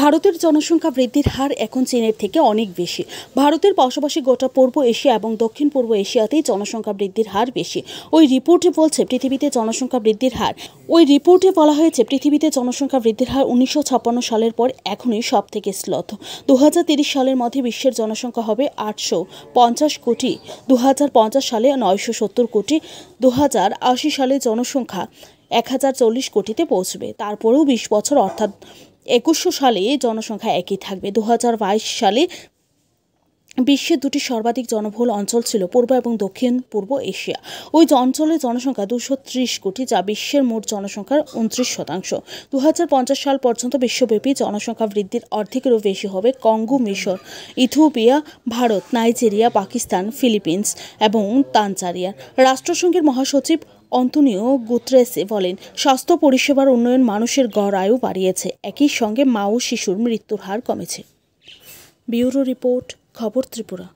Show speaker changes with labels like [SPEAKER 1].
[SPEAKER 1] ভারতের জনসংখ্যা বৃদ্ধির হার এখন চীনের থেকে অনেক বেশি ভারতের পাশাপাশি গোটা পূর্ব এশিয়া এবং দক্ষিণ পূর্ব এশিয়াতেই জনসংখ্যা বৃদ্ধির হার বেশি ওই রিপোর্টে বলছে পৃথিবীতে জনসংখ্যা বৃদ্ধির হার ওই রিপোর্টে বলা হয়েছে পৃথিবীতে জনসংখ্যা বৃদ্ধির হার উনিশশো সালের পর এখনই সব থেকে শ্লথ দু সালের মধ্যে বিশ্বের জনসংখ্যা হবে আটশো পঞ্চাশ কোটি দু সালে নয়শো সত্তর কোটি দু সালে জনসংখ্যা এক হাজার চল্লিশ কোটিতে পৌঁছবে তারপরেও বিশ বছর অর্থাৎ একুশশো সালে জনসংখ্যা একই থাকবে দু সালে বিশ্বের দুটি সর্বাধিক জনবহুল অঞ্চল ছিল পূর্ব এবং দক্ষিণ পূর্ব এশিয়া ওই অঞ্চলের জনসংখ্যা দুশো ত্রিশ কোটি যা বিশ্বের মোট জনসংখ্যার উনত্রিশ শতাংশ দু সাল পর্যন্ত বিশ্বব্যাপী জনসংখ্যা বৃদ্ধির অর্ধেকেরও বেশি হবে কঙ্গো মিশর Ethiopia Bharat Nigeria Pakistan Philippines এবং তানচারিয়া রাষ্ট্রসংঘের মহাসচিব অন্তনিও গুত্রেসে বলেন স্বাস্থ্য পরিষেবার উন্নয়ন মানুষের গড় আয়ু বাড়িয়েছে একই সঙ্গে মা ও শিশুর মৃত্যুর হার কমেছে ব্যুরো রিপোর্ট খবর ত্রিপুরা